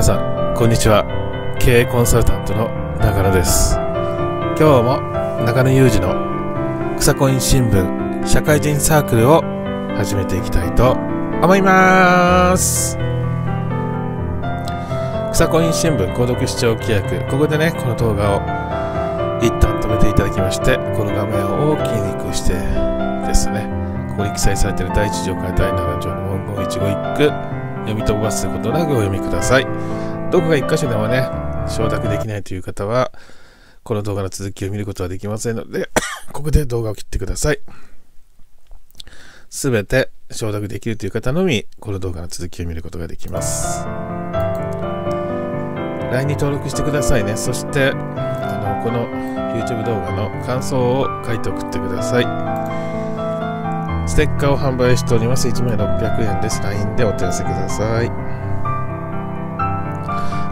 皆さん、こんにちは。経営コンサルタントの中野です。今日も中野裕二の草コイン新聞社会人サークルを始めていきたいと思います。草コイン新聞購読視聴規約。ここでね、この動画を一旦止めていただきまして、この画面を大きくしてですね、ここに記載されている第1条から第7条の文言一語一句、読み飛ばすことなくお読みください。どこか一箇所でもね、承諾できないという方は、この動画の続きを見ることはできませんので、ここで動画を切ってください。すべて承諾できるという方のみ、この動画の続きを見ることができます。LINE に登録してくださいね。そして、あのこの YouTube 動画の感想を書いて送ってください。ステッカーを販売しております。1枚600円です。LINE でお問い合わせください。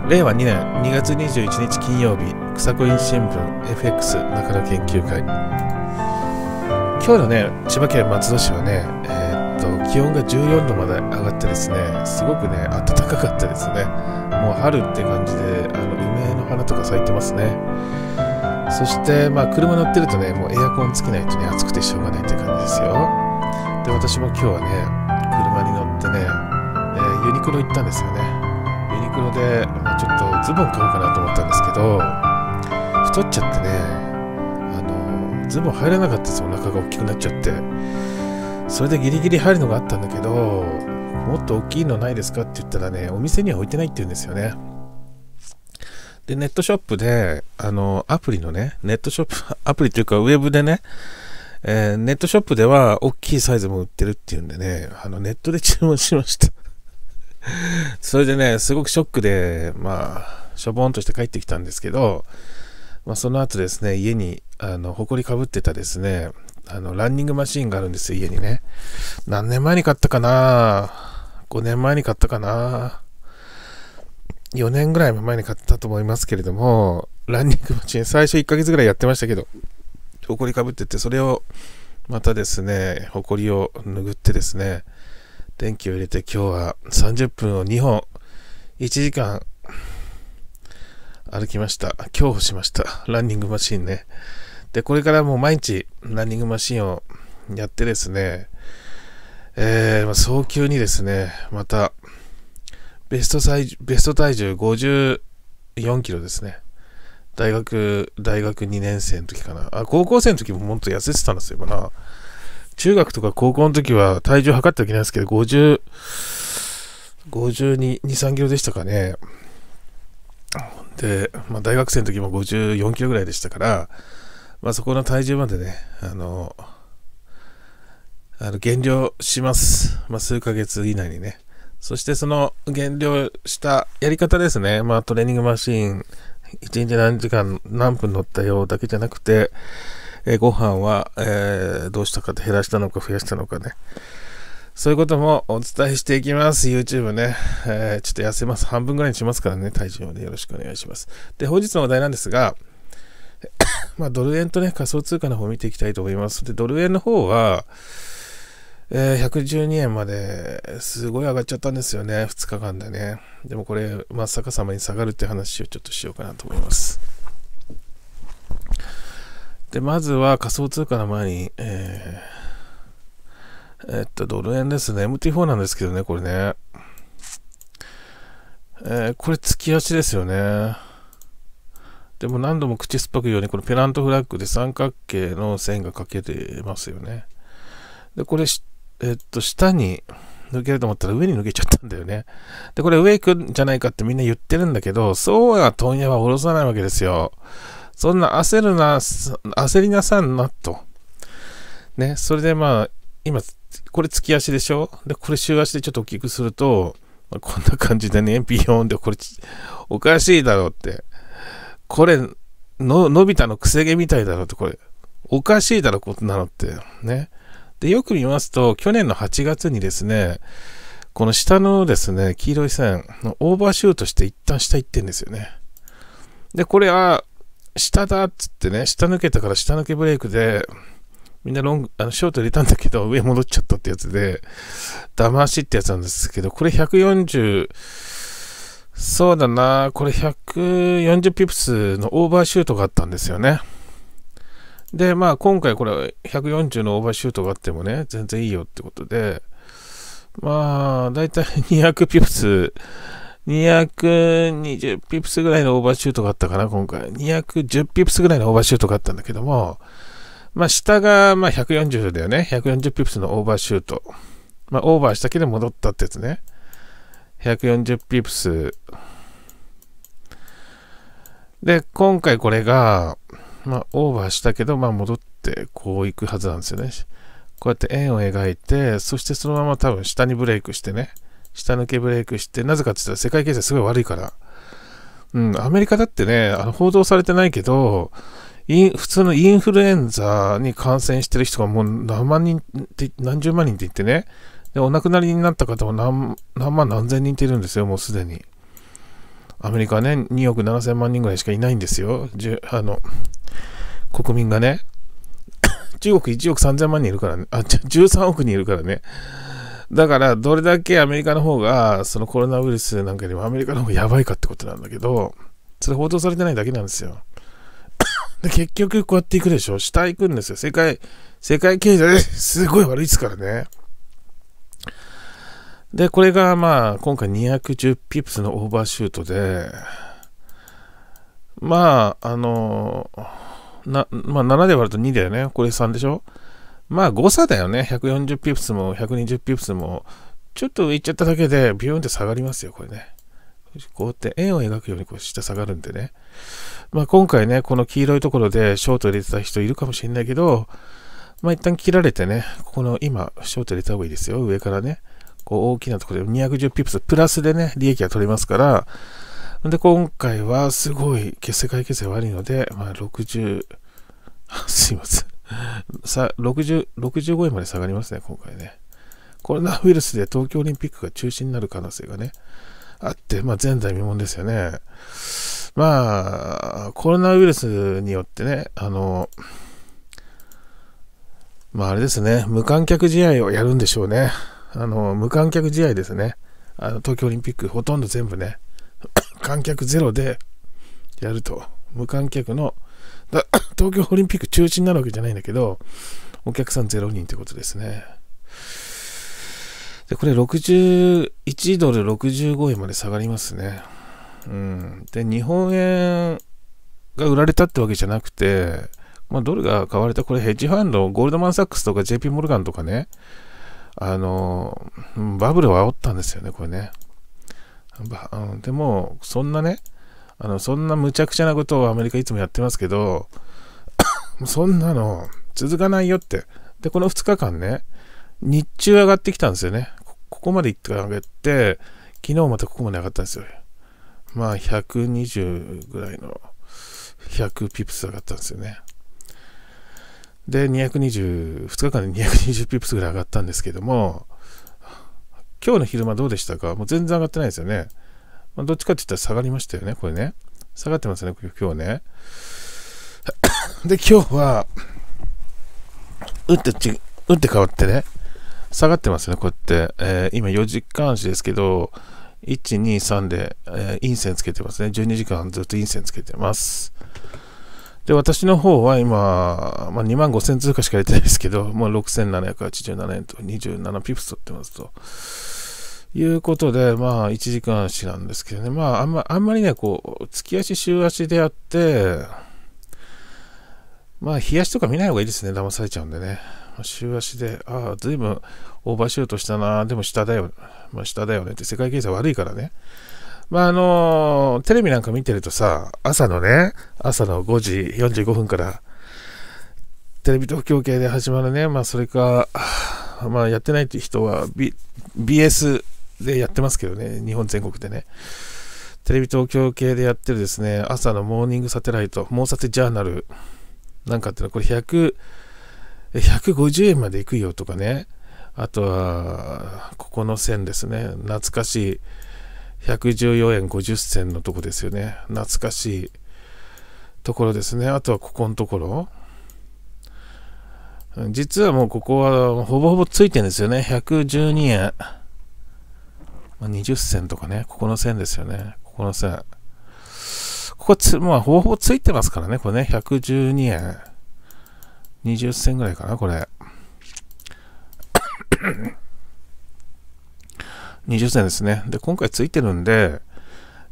令和2年2月21日金曜日、草子院新聞 FX 中野研究会。今日のね、千葉県松戸市はね、えー、っと、気温が14度まで上がってですね、すごくね、暖かかったですね。もう春って感じで、あの、梅の花とか咲いてますね。そして、まあ、車乗ってるとね、もうエアコンつけないとね、暑くてしょうがないって感じですよ。で私も今日はね車に乗ってね、えー、ユニクロ行ったんですよねユニクロで、まあ、ちょっとズボン買おうかなと思ったんですけど太っちゃってねあのズボン入らなかったですお腹が大きくなっちゃってそれでギリギリ入るのがあったんだけどもっと大きいのないですかって言ったらねお店には置いてないって言うんですよねでネットショップであのアプリのねネットショップアプリというかウェブでねえー、ネットショップでは大きいサイズも売ってるっていうんでね、あのネットで注文しました それでね、すごくショックで、まあ、しょぼんとして帰ってきたんですけど、まあ、その後ですね、家に、あの、埃かぶってたですね、あの、ランニングマシーンがあるんですよ、家にね。何年前に買ったかな ?5 年前に買ったかな4年ぐらい前に買ったと思いますけれども、ランニングマシン、最初1ヶ月ぐらいやってましたけど、埃かぶってて、それをまたですね、埃を拭ってですね、電気を入れて今日は30分を2本、1時間歩きました。競歩しました。ランニングマシンね。で、これからもう毎日ランニングマシンをやってですね、えー、ま早急にですね、また、ベストベスト体重54キロですね。大学、大学2年生の時かな。あ、高校生の時ももっと痩せてたんですよ、な。中学とか高校の時は体重測ったけないですけど、50、5 2、3キロでしたかね。で、まあ、大学生の時も54キロぐらいでしたから、まあ、そこの体重までね、あの、あの減量します。まあ、数ヶ月以内にね。そしてその減量したやり方ですね。まあ、トレーニングマシーン、1日何時間何分乗ったよだけじゃなくて、えー、ご飯は、えー、どうしたかって減らしたのか増やしたのかね。そういうこともお伝えしていきます。YouTube ね。えー、ちょっと痩せます。半分ぐらいにしますからね。体重をよろしくお願いします。で、本日の話題なんですが、まあ、ドル円とね、仮想通貨の方を見ていきたいと思います。で、ドル円の方は、えー、112円まですごい上がっちゃったんですよね、2日間でね。でもこれ、真っ逆さまに下がるって話をちょっとしようかなと思います。で、まずは仮想通貨の前に、えー、えっと、ドル円ですね。MT4 なんですけどね、これね。えー、これ月足ですよね。でも何度も口酸っぱくように、このペナントフラッグで三角形の線がかけてますよね。で、これ知っえっと、下に抜けると思ったら上に抜けちゃったんだよね。で、これ上行くんじゃないかってみんな言ってるんだけど、そうは問屋は下ろさないわけですよ。そんな焦るな、焦りなさんな、と。ね、それでまあ、今、これ月足でしょで、これ週足でちょっと大きくすると、まあ、こんな感じでね、ビヨーンで、これ、おかしいだろうって。これ、の、び太のくせ毛みたいだろうって、これ。おかしいだろ、こんなのって。ね。で、よく見ますと、去年の8月にですね、この下のですね、黄色い線、オーバーシュートして一旦下行ってんですよね。で、これ、は、下だっつってね、下抜けたから下抜けブレイクで、みんなロング、あの、ショート入れたんだけど、上戻っちゃったってやつで、騙しってやつなんですけど、これ140、そうだな、これ140ピプスのオーバーシュートがあったんですよね。で、まあ今回これ140のオーバーシュートがあってもね、全然いいよってことで、まあ、だいたい200ピプス、220ピプスぐらいのオーバーシュートがあったかな、今回。210ピプスぐらいのオーバーシュートがあったんだけども、まあ下がまあ、140だよね。140ピプスのオーバーシュート。まあオーバーしたけど戻ったってやつね。140ピプス。で、今回これが、まあ、オーバーしたけど、まあ、戻ってこう行くはずなんですよね。こうやって円を描いて、そしてそのまま多分下にブレイクしてね、下抜けブレイクして、なぜかって言ったら世界経済すごい悪いから、うん、アメリカだってね、あの報道されてないけど、普通のインフルエンザに感染してる人がもう何万人って、何十万人って言ってね、でお亡くなりになった方も何万何千人っているんですよ、もうすでに。アメリカはね、2億7千万人ぐらいしかいないんですよ。あの、国民がね。中国1億3千万人いるからね。あ、13億人いるからね。だから、どれだけアメリカの方が、そのコロナウイルスなんかよりもアメリカの方がやばいかってことなんだけど、それ報道されてないだけなんですよ。で結局こうやっていくでしょ下行くんですよ。世界、世界経済 すごい悪いですからね。で、これがまあ、今回210ピプスのオーバーシュートで、まあ、あの、な、まあ、7で割ると2だよね。これ3でしょまあ、誤差だよね。140ピプスも120ピプスも、ちょっと浮いちゃっただけで、ビューンって下がりますよ、これね。こうやって円を描くようにこう下下がるんでね。まあ、今回ね、この黄色いところでショート入れてた人いるかもしれないけど、まあ、一旦切られてね、ここの今、ショート入れた方がいいですよ。上からね。こう大きなところで210ピップスプラスでね、利益が取れますから、で、今回はすごい、決世界決済悪いので、まあ、60、すいません。さ、60、65円まで下がりますね、今回ね。コロナウイルスで東京オリンピックが中止になる可能性がね、あって、まあ、前代未聞ですよね。まあ、コロナウイルスによってね、あの、まあ、あれですね、無観客試合をやるんでしょうね。あの無観客試合ですねあの東京オリンピックほとんど全部ね 観客ゼロでやると無観客の 東京オリンピック中止になるわけじゃないんだけどお客さん0人ということですねでこれ61ドル65円まで下がりますねうんで日本円が売られたってわけじゃなくてまあ、ドルが買われた、これヘッジファンド、ゴールドマン・サックスとか JP モルガンとかね、あの、バブルを煽ったんですよね、これね。でも、そんなね、あの、そんな無茶苦茶なことをアメリカいつもやってますけど、そんなの続かないよって。で、この2日間ね、日中上がってきたんですよね。ここまで行って上げて、昨日またここまで上がったんですよ。まあ、120ぐらいの、100ピプス上がったんですよね。で、220、2日間で220ピップスぐらい上がったんですけども、今日の昼間どうでしたかもう全然上がってないですよね。まあ、どっちかって言ったら下がりましたよね、これね。下がってますね、今日ね。で、今日は、打ってち、打って変わってね、下がってますね、こうやって。えー、今4時間足ですけど、1、2、3で、えー、陰線つけてますね。12時間ずっと陰線つけてます。で、私の方は今、まあ、2万5000通貨しか入ってないですけど、まあ、6787円と27ピプス取ってますと。いうことで、まあ、1時間足なんですけどね、まあ、あんまあんまりね、こう、月足、週足であって、まあ、日足とか見ない方がいいですね、騙されちゃうんでね。週足で、ああ、ずいぶんオーバーシュートしたな、でも下だよ、まあ、下だよねって、世界経済悪いからね。まあ、あの、テレビなんか見てるとさ、朝のね、朝の5時45分から、テレビ東京系で始まるね、まあ、それか、まあ、やってないっていう人は、B、BS でやってますけどね、日本全国でね。テレビ東京系でやってるですね、朝のモーニングサテライト、モーサテジャーナルなんかってのは、これ100、150円まで行くよとかね、あとは、ここの線ですね、懐かしい、114円50銭のとこですよね。懐かしいところですね。あとはここのところ。実はもうここはほぼほぼついてるんですよね。112円。20銭とかね。ここの線ですよね。ここの線。ここつ、まあ、ほぼほぼついてますからね。これね。112円。20銭ぐらいかな、これ。20銭ですね。で、今回ついてるんで、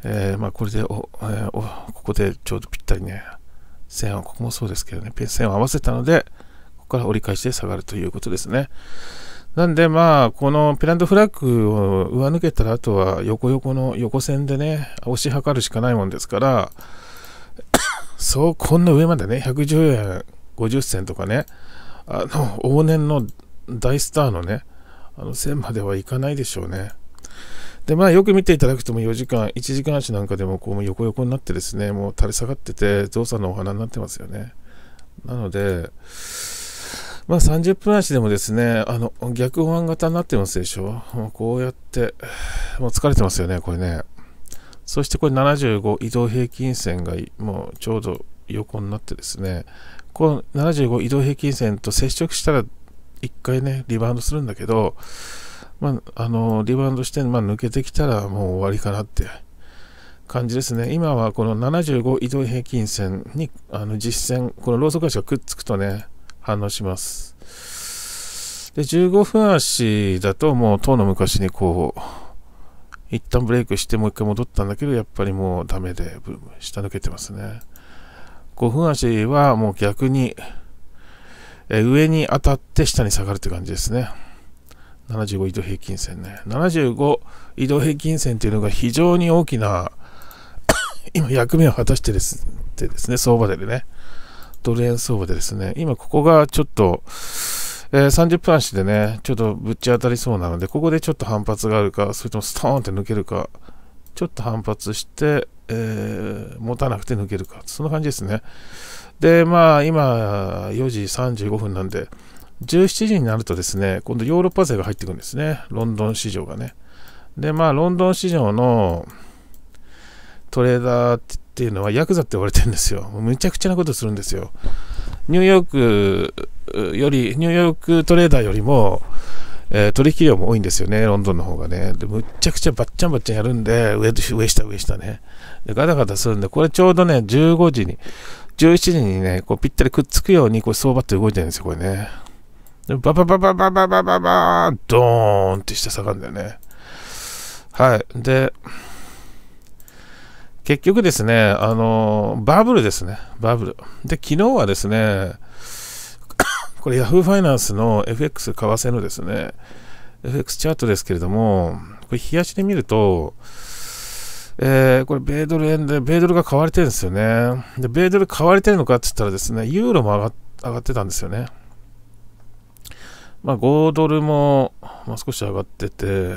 えー、まあ、これでお、えー、お、ここでちょうどぴったりね、線は、を、ここもそうですけどね、ペン線を合わせたので、ここから折り返して下がるということですね。なんで、まあ、このペナントフラッグを上抜けたら、あとは横横の横線でね、押し量るしかないもんですから、そう、こんな上までね、110円50銭とかね、あの、往年の大スターのね、あの線まではいかないでしょうね。で、まあ、よく見ていただくと、も4時間、1時間足なんかでも、こう、横横になってですね、もう垂れ下がってて、ゾウさんのお花になってますよね。なので、まあ、30分足でもですね、あの、逆保安型になってますでしょ。もうこうやって、もう疲れてますよね、これね。そしてこれ75移動平均線がもうちょうど横になってですね、この75移動平均線と接触したら1回ね、リバウンドするんだけど、まあ、あのリバウンドして、まあ、抜けてきたらもう終わりかなって感じですね。今はこの75移動平均線にあの実践、このローソク足がくっつくとね、反応します。で、15分足だともう当の昔にこう、一旦ブレイクしてもう一回戻ったんだけど、やっぱりもうダメで、下抜けてますね。5分足はもう逆に、え上に当たって下に下がるって感じですね。75移動平均線ね。75移動平均線というのが非常に大きな 今役目を果たしてですてですね、相場でね、ドル円相場でですね、今ここがちょっと、えー、30分足でね、ちょっとぶち当たりそうなので、ここでちょっと反発があるか、それともストーンって抜けるか、ちょっと反発して、えー、持たなくて抜けるか、そんな感じですね。で、まあ、今、4時35分なんで、17時になるとですね、今度ヨーロッパ勢が入ってくるんですね、ロンドン市場がね。で、まあ、ロンドン市場のトレーダーっていうのはヤクザって言われてるんですよ。むちゃくちゃなことするんですよ。ニューヨークより、ニューヨークトレーダーよりも、えー、取引量も多いんですよね、ロンドンの方がね。で、むちゃくちゃばっちゃんばっちゃんやるんで、上、上下、上下ね。で、ガタガタするんで、これちょうどね、15時に、17時にね、こうぴったりくっつくように、こう相場って動いてるんですよ、これね。ババババババババババーンドーンってして下がるんだよね。はい。で、結局ですね、あの、バブルですね。バブル。で、昨日はですね、これ Yahoo ファイナンスの FX 為替のですね、FX チャートですけれども、これ冷やしで見ると、えー、これ、米ドル円で、米ドルが買われてるんですよね。で、米ドル買われてるのかって言ったらですね、ユーロも上が上がってたんですよね。まあ、5ドルも、まあ、少し上がってて、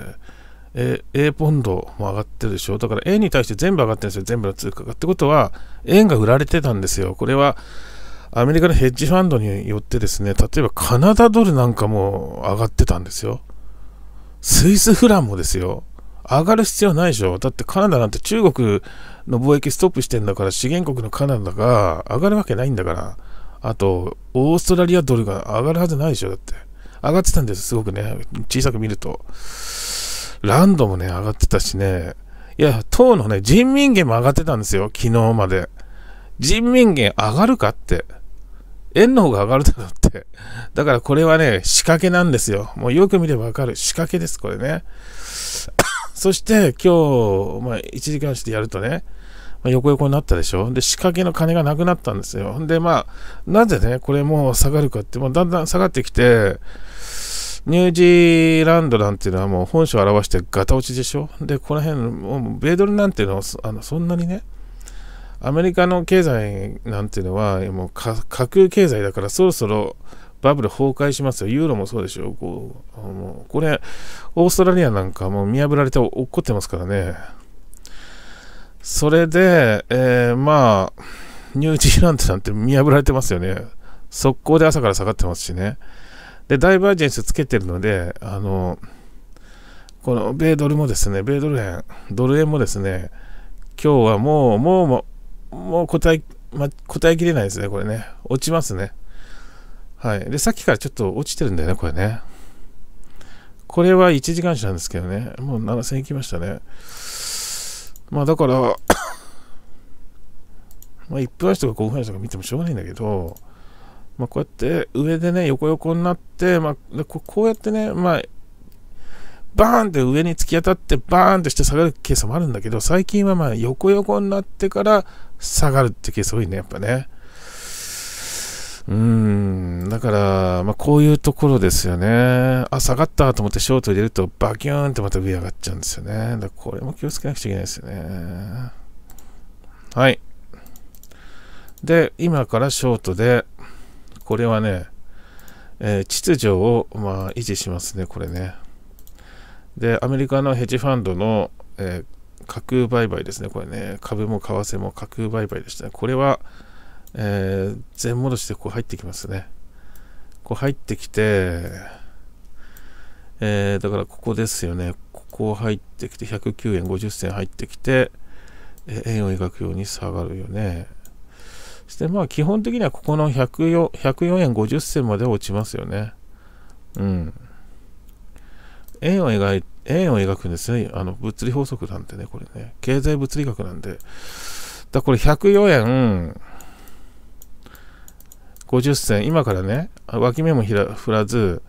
え A ポンドも上がってるでしょ。だから、円に対して全部上がってるんですよ。全部の通貨が。ってことは、円が売られてたんですよ。これは、アメリカのヘッジファンドによってですね、例えばカナダドルなんかも上がってたんですよ。スイスフランもですよ。上がる必要ないでしょ。だってカナダなんて中国の貿易ストップしてんだから、資源国のカナダが上がるわけないんだから。あと、オーストラリアドルが上がるはずないでしょ、だって。上がってたんです、すごくね。小さく見ると。ランドもね、上がってたしね。いや、党のね、人民元も上がってたんですよ、昨日まで。人民元上がるかって。円の方が上がるだろうって。だからこれはね、仕掛けなんですよ。もうよく見ればわかる。仕掛けです、これね。そして今日、まあ、1時間してやるとね、まあ、横横になったでしょ。で、仕掛けの金がなくなったんですよ。で、まあ、なぜね、これもう下がるかって、もうだんだん下がってきて、ニュージーランドなんていうのはもう本性を表してガタ落ちでしょ。で、この辺、もう米ドルなんていうのはあのそんなにね、アメリカの経済なんていうのは、もう架空経済だからそろそろバブル崩壊しますよ。ユーロもそうでしょ。こうこれ、オーストラリアなんかもう見破られて怒ってますからね。それで、えー、まあ、ニュージーランドなんて見破られてますよね。速攻で朝から下がってますしね。で、ダイバージェンスつけてるので、あの、この米ドルもですね、米ドル円、ドル円もですね、今日はもう、もう、もう、もう答え、ま、答えきれないですね、これね。落ちますね。はい。で、さっきからちょっと落ちてるんだよね、これね。これは1時間足なんですけどね。もう7000いきましたね。まあだから まあ1分足とか5分足とか見てもしょうがないんだけど、まあ、こうやって上でね、横横になって、まあ、こうやってね、まあ、バーンって上に突き当たってバーンとして下がるケースもあるんだけど、最近はまあ横横になってから下がるってケース多いね、やっぱね。うん、だから、まあ、こういうところですよね。あ、下がったと思ってショート入れると、バキューンってまた上上がっちゃうんですよね。だこれも気をつけなくちゃいけないですよね。はい。で、今からショートで、これはね、えー、秩序を、まあ、維持しますね、これね。で、アメリカのヘッジファンドの、えー、架空売買ですね、これね。株も為替も架空売買でしたね。これは、えー、全戻しでこう入ってきますね。こう入ってきて、えー、だからここですよね。ここ入ってきて、109円50銭入ってきて、え円を描くように下がるよね。そしてまあ基本的にはここの104 104円50銭まで落ちますよね。うん。円を描い円を描くんですね。あの物理法則なんてね、これね。経済物理学なんで。だこれ104円、50銭、今からね、脇目もひら振らず、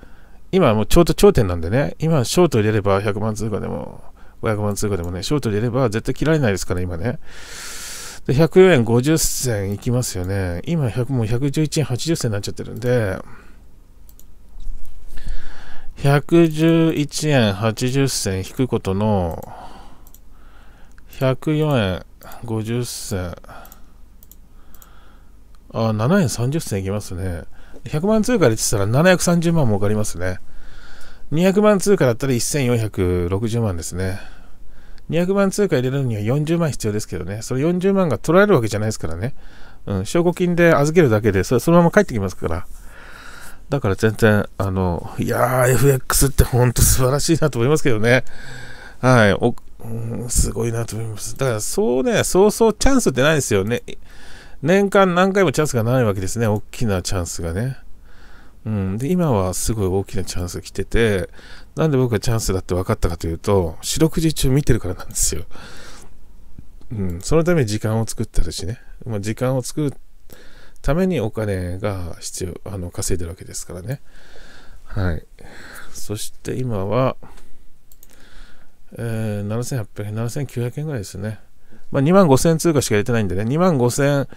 今もうちょうど頂点なんでね、今ショート入れれば100万通貨でも、500万通貨でもね、ショート入れれば絶対切られないですから、今ね。で、104円50銭いきますよね。今100、もう111円80銭になっちゃってるんで、111円80銭引くことの、104円50銭。あ7円30銭いきますね。100万通貨でてたら730万儲かりますね。200万通貨だったら1460万ですね。200万通貨入れるには40万必要ですけどね。それ40万が取られるわけじゃないですからね。うん、証拠金で預けるだけで、それそのまま帰ってきますから。だから全然、あの、いやー、FX ってほんと素晴らしいなと思いますけどね。はい。おうん、すごいなと思います。だから、そうね、そうそうチャンスってないですよね。年間何回もチャンスがないわけですね。大きなチャンスがね。うん、で今はすごい大きなチャンスが来てて、なんで僕がチャンスだって分かったかというと、四六時中見てるからなんですよ。うん、そのために時間を作ったるしね、まあ、時間を作るためにお金が必要、あの稼いでるわけですからね。はい。そして今は、えー、7800円、7900円ぐらいですね。まあ、2万5000通貨しか入れてないんでね、2万5000、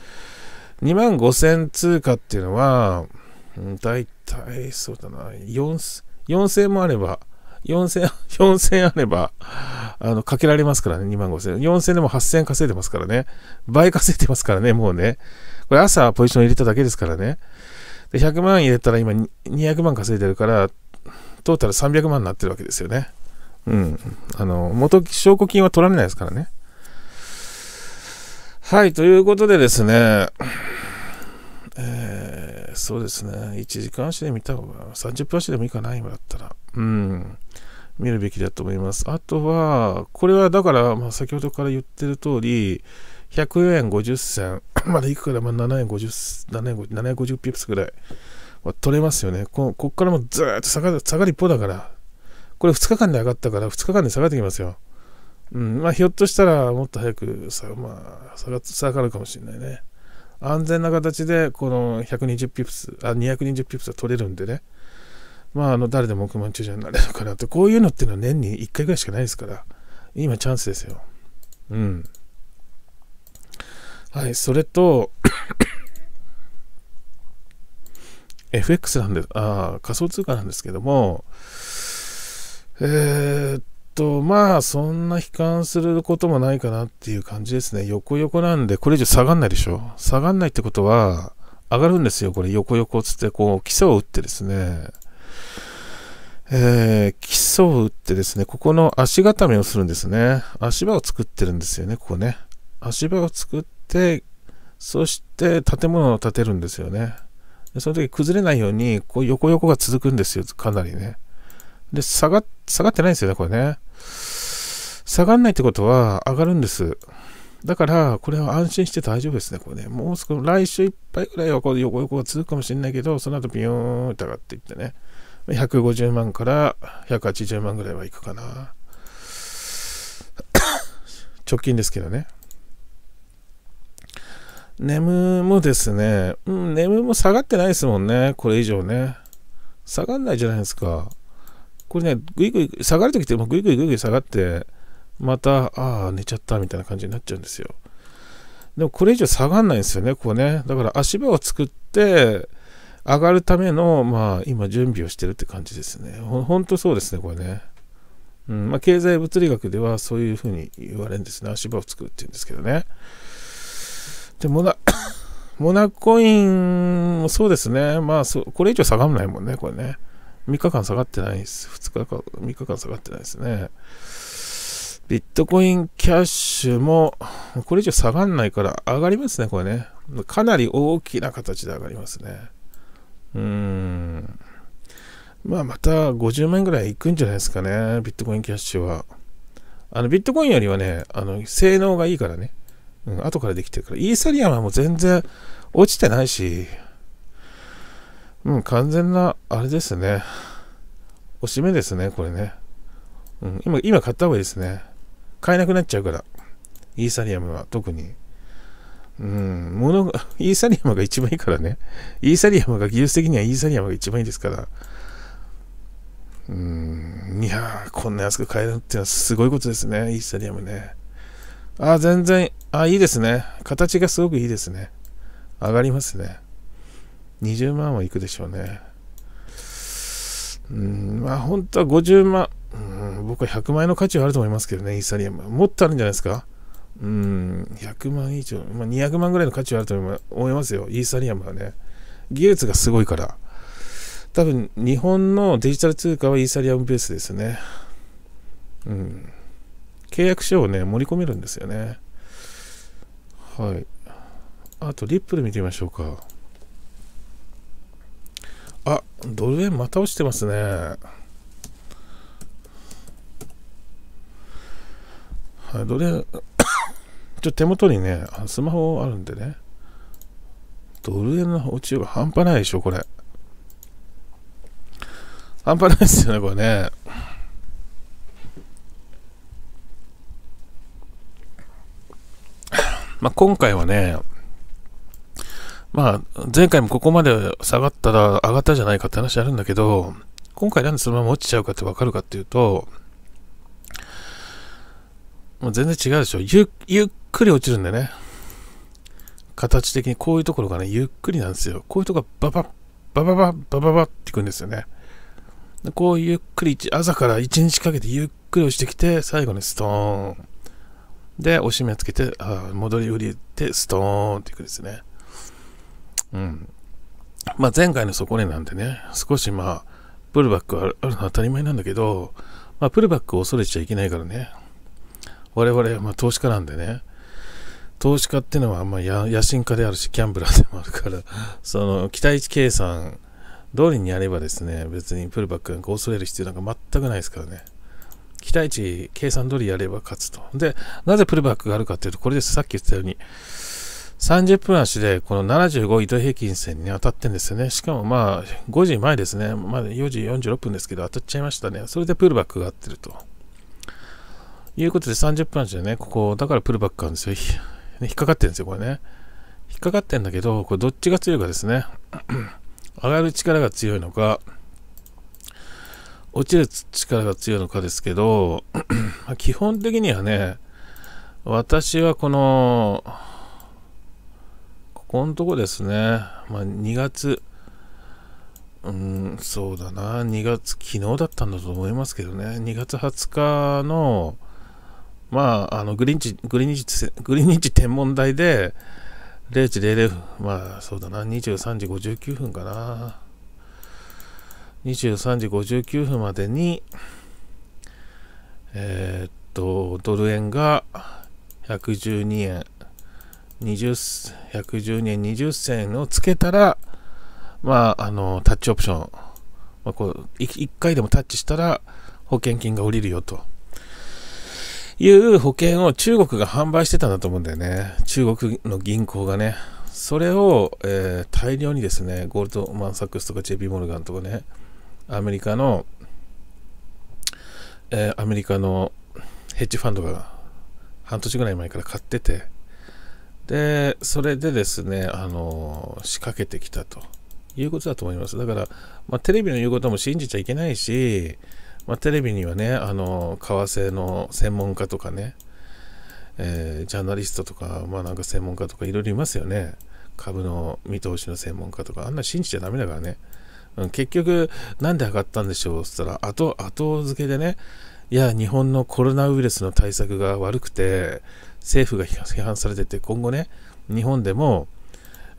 2万5000通貨っていうのは、大体、そうだな、4000もあれば、4000、4000 あれば、あの、かけられますからね、2万5000。4000でも8000稼いでますからね。倍稼いでますからね、もうね。これ朝ポジション入れただけですからね。で、100万入れたら今200万稼いでるから、トータル300万になってるわけですよね。うん。あの、元証拠金は取られないですからね。はい、ということでですね、えー、そうですね、1時間足で見た方が、30分足でもいいかな、今だったら。うん、見るべきだと思います。あとは、これはだから、まあ、先ほどから言ってる通り、104円50銭、まだいくから、まあ、7円50、7円50、7円50ピプスぐらいは取れますよね。ここっからもずっと下がる、下がり一方だから、これ2日間で上がったから、2日間で下がってきますよ。うんまあ、ひょっとしたらもっと早くさ、まあ、下が下がるかもしれないね。安全な形でこの120ピプス、あ220ピプスは取れるんでね、まあ、あの誰でも億万長者になれるかなと。こういうのっていうのは年に1回ぐらいしかないですから、今チャンスですよ。うん。はい、それと FX なんで、あ仮想通貨なんですけども、えー、っと、まあ、そんな悲観することもないかなっていう感じですね。横横なんで、これ以上下がんないでしょ。下がんないってことは、上がるんですよ。これ、横横つって、こう、基礎を打ってですね。えー、基礎を打ってですね、ここの足固めをするんですね。足場を作ってるんですよね、ここね。足場を作って、そして建物を建てるんですよね。でその時崩れないように、こう横横が続くんですよ、かなりね。で、下が、下がってないんですよね、これね。下がんないってことは上がるんです。だから、これは安心して大丈夫ですね、これね。もう少し、来週いっぱいぐらいはこう横横が続くかもしれないけど、その後ビヨーンって上がっていってね、150万から180万ぐらいはいくかな。直近ですけどね。眠もですね、うん、眠も下がってないですもんね、これ以上ね。下がんないじゃないですか。これね、ぐいぐい下がるときって、ぐいぐいぐいぐい下がって、また、ああ、寝ちゃったみたいな感じになっちゃうんですよ。でもこれ以上下がんないんですよね、ここね。だから足場を作って、上がるための、まあ、今準備をしてるって感じですね。ほんとそうですね、これね。うんまあ、経済物理学ではそういうふうに言われるんですね。足場を作るって言うんですけどね。で、モナ、モナコインもそうですね。まあこれ以上下がらないもんね、これね。3日間下がってないです。2日か、3日間下がってないですね。ビットコインキャッシュも、これ以上下がんないから上がりますね、これね。かなり大きな形で上がりますね。うーん。まあ、また50万円ぐらいいくんじゃないですかね、ビットコインキャッシュは。あの、ビットコインよりはね、あの、性能がいいからね。うん、後からできてるから。イーサリアムはもう全然落ちてないし、うん、完全な、あれですね。おしめですね、これね。うん、今、今買った方がいいですね。買えなくなっちゃうから。イーサリアムは特に。うん、物が、イーサリアムが一番いいからね。イーサリアムが技術的にはイーサリアムが一番いいですから。うん、いやー、こんな安く買えるってうのはすごいことですね、イーサリアムね。あ全然、あ、いいですね。形がすごくいいですね。上がりますね。20万はいくでしょうね。うん、まあ本当は50万、うん、僕は100万円の価値はあると思いますけどね、イーサリアム。もっとあるんじゃないですかうん、100万以上、まあ、200万ぐらいの価値はあると思いますよ、イーサリアムはね。技術がすごいから。多分、日本のデジタル通貨はイーサリアムベースですね。うん。契約書をね、盛り込めるんですよね。はい。あと、リップル見てみましょうか。あ、ドル円また落ちてますね。はい、ドル円、ちょ手元にね、スマホあるんでね。ドル円の落ちが半端ないでしょ、これ。半端ないですよね、これね。まあ、今回はね、まあ、前回もここまで下がったら上がったじゃないかって話あるんだけど、今回なんでそのまま落ちちゃうかってわかるかっていうと、もう全然違うでしょゆ。ゆっくり落ちるんでね。形的にこういうところがね、ゆっくりなんですよ。こういうとこがババッ、バババッ、バババッっていくんですよね。こうゆっくり、朝から1日かけてゆっくり落ちてきて、最後にストーン。で、押し目つけて、あ戻り売りでストーンっていくんですね。うん。まあ、前回の底根なんでね、少しまあ、プルバックはあるのは当たり前なんだけど、まあ、プルバックを恐れちゃいけないからね、我々、まあ、投資家なんでね、投資家っていうのは、まあ、野心家であるし、ギャンブラーでもあるから、その、期待値計算通りにやればですね、別にプルバックなんか恐れる必要なんか全くないですからね。期待値計算通りやれば勝つと。で、なぜプルバックがあるかっていうと、これです。さっき言ったように、30分足でこの75移動平均線に当たってんですよね。しかもまあ5時前ですね。まだ4時46分ですけど当たっちゃいましたね。それでプールバックが合ってると。いうことで30分足でね、ここ、だからプールバックなんですよ。引っかかってるんですよ、これね。引っかかってんだけど、これどっちが強いかですね。上がる力が強いのか、落ちる力が強いのかですけど、基本的にはね、私はこの、このとこですね、まあ、2月、うん、そうだな、2月、昨日だったんだと思いますけどね、2月20日の、まあ、あのグリーンチ、グリーンチ、グリーンチ天文台で、0時00分、まあ、そうだな、23時59分かな、23時59分までに、えー、っと、ドル円が112円、110円20銭をつけたら、まあ、あのタッチオプション、まあ、こう 1, 回でもタッチしたら保険金が下りるよという保険を中国が販売してたんだと思うんだよね中国の銀行がねそれを、えー、大量にですねゴールドマン・サックスとか JP モルガンとかねアメリカの、えー、アメリカのヘッジファンドが半年ぐらい前から買っててで、それでですね、あの、仕掛けてきたということだと思います。だから、まあ、テレビの言うことも信じちゃいけないし、まあ、テレビにはね、あの、為替の専門家とかね、えー、ジャーナリストとか、まあなんか専門家とかいろいろいますよね。株の見通しの専門家とか、あんな信じちゃダメだからね。うん、結局、なんで上がったんでしょうっつったら、後、後付けでね、いや、日本のコロナウイルスの対策が悪くて、政府が批判されてて、今後ね、日本でも、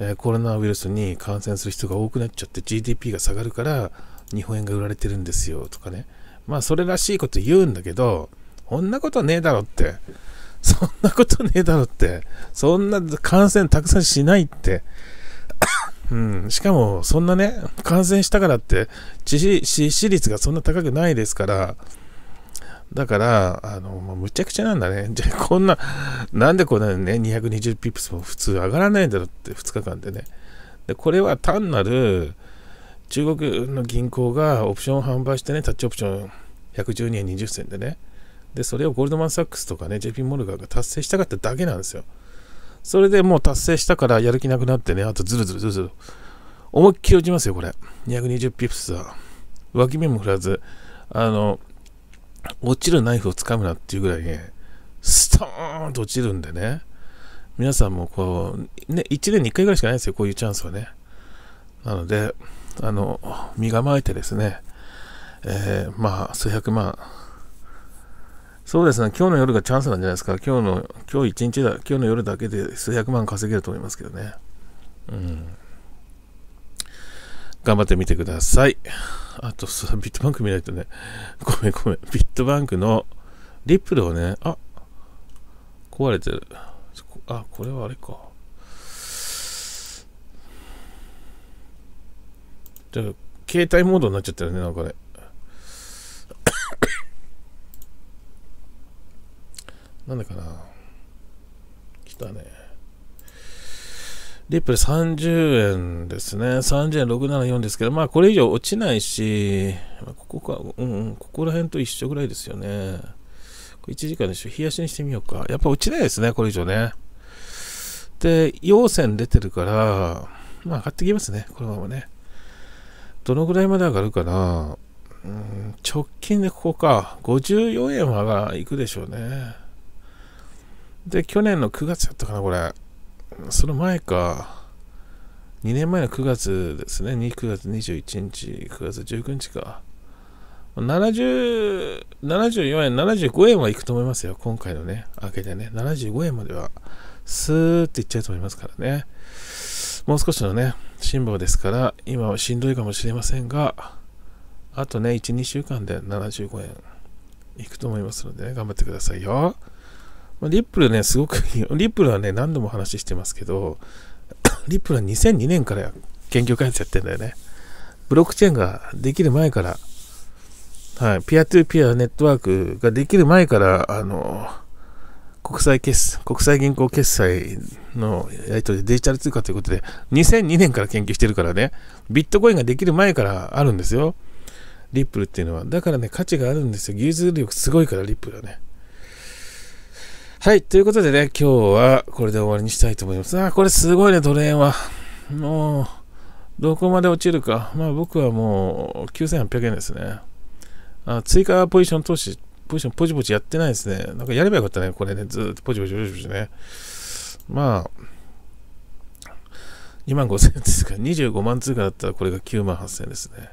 えコロナウイルスに感染する人が多くなっちゃって GDP が下がるから日本円が売られてるんですよとかね。まあそれらしいこと言うんだけど、こんなことねえだろって。そんなことねえだろって。そんな感染たくさんしないって。うん、しかも、そんなね、感染したからって致死率がそんな高くないですから、だから、あの、むちゃくちゃなんだね。じゃこんな、なんでこんなね、220ピップスも普通上がらないんだろうって2日間でね。で、これは単なる、中国の銀行がオプションを販売してね、タッチオプション112円20銭でね。で、それをゴールドマン・サックスとかね、JP モルガーが達成したかっただけなんですよ。それでもう達成したからやる気なくなってね、あとズルズルズルズル。思いっきり落ちますよ、これ。220ピップスは。脇目も振らず、あの、落ちるナイフをつかむなっていうぐらいね、ストーンと落ちるんでね、皆さんもこう、ね、1年に1回ぐらいしかないですよ、こういうチャンスはね。なので、あの、身構えてですね、えー、まあ、数百万、そうですね、今日の夜がチャンスなんじゃないですか、今日の、今日一日だ、今日の夜だけで数百万稼げると思いますけどね。うん。頑張ってみてください。あとビットバンク見ないとね、ごめんごめん、ビットバンクのリップルをね、あ壊れてる。あ、これはあれか。じゃあ、携帯モードになっちゃったよね、なんかね。なんだかな。来たね。リップ30円ですね。30円674ですけど、まあこれ以上落ちないし、ここか、うん、うん、ここら辺と一緒ぐらいですよね。これ1時間でしょ。冷やしにしてみようか。やっぱ落ちないですね、これ以上ね。で、陽線出てるから、まあ上がってきますね、このままね。どのぐらいまで上がるかな。うん、直近でここか。54円は上がいくでしょうね。で、去年の9月だったかな、これ。その前か、2年前の9月ですね、9月21日、9月19日か。70 74円、75円はいくと思いますよ。今回のね、明けてね。75円までは、スーっていっちゃうと思いますからね。もう少しのね、辛抱ですから、今はしんどいかもしれませんが、あとね、1、2週間で75円いくと思いますので、ね、頑張ってくださいよ。リップルね、すごく、リップルはね、何度も話してますけど、リップルは2002年から研究開発やってんだよね。ブロックチェーンができる前から、はい、ピアトゥーピアネットワークができる前から、あの、国際決国際銀行決済のやり取りでデジタル通貨ということで、2002年から研究してるからね、ビットコインができる前からあるんですよ。リップルっていうのは。だからね、価値があるんですよ。技術力すごいから、リップルはね。はい、ということでね、今日はこれで終わりにしたいと思います。あ、これすごいね、ドレーンは。もう、どこまで落ちるか。まあ僕はもう9800円ですね。あ追加ポジション投資、ポジションポチポチやってないですね。なんかやればよかったね、これね、ずっとポチポチポチポチね。まあ、2万5000円ですから、25万通貨だったらこれが9万8000円ですね。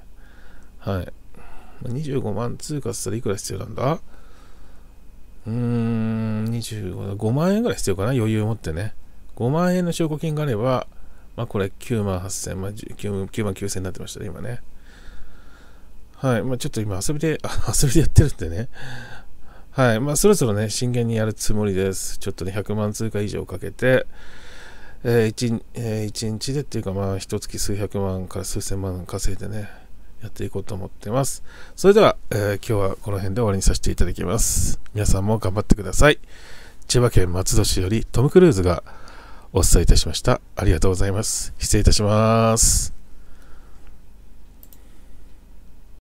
はい。25万通貨したらいくら必要なんだうーん、25、5万円ぐらい必要かな、余裕を持ってね。5万円の証拠金があれば、まあこれ9万8000、まあ、9万9000になってましたね、今ね。はい、まあちょっと今遊びで、遊びでやってるんでね。はい、まあそろそろね、真剣にやるつもりです。ちょっとね、100万通貨以上かけて、えー 1, えー、1日でっていうか、まあ、一月数百万から数千万稼いでね、やっていこうと思ってます。それでは、えー、今日はこの辺で終わりにさせていただきます。皆さんも頑張ってください。千葉県松戸市よりトム・クルーズがお伝えいたしました。ありがとうございます。失礼いたします。